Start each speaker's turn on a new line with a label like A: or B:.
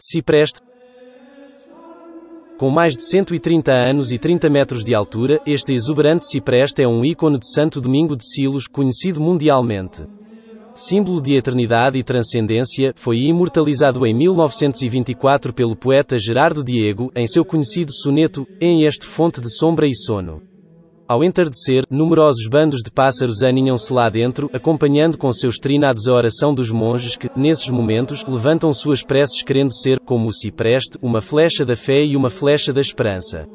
A: Cipreste. Com mais de 130 anos e 30 metros de altura, este exuberante cipreste é um ícone de Santo Domingo de Silos, conhecido mundialmente. Símbolo de eternidade e transcendência, foi imortalizado em 1924 pelo poeta Gerardo Diego, em seu conhecido soneto, Em este fonte de sombra e sono. Ao entardecer, numerosos bandos de pássaros aninham-se lá dentro, acompanhando com seus trinados a oração dos monges que, nesses momentos, levantam suas preces querendo ser, como o cipreste, uma flecha da fé e uma flecha da esperança.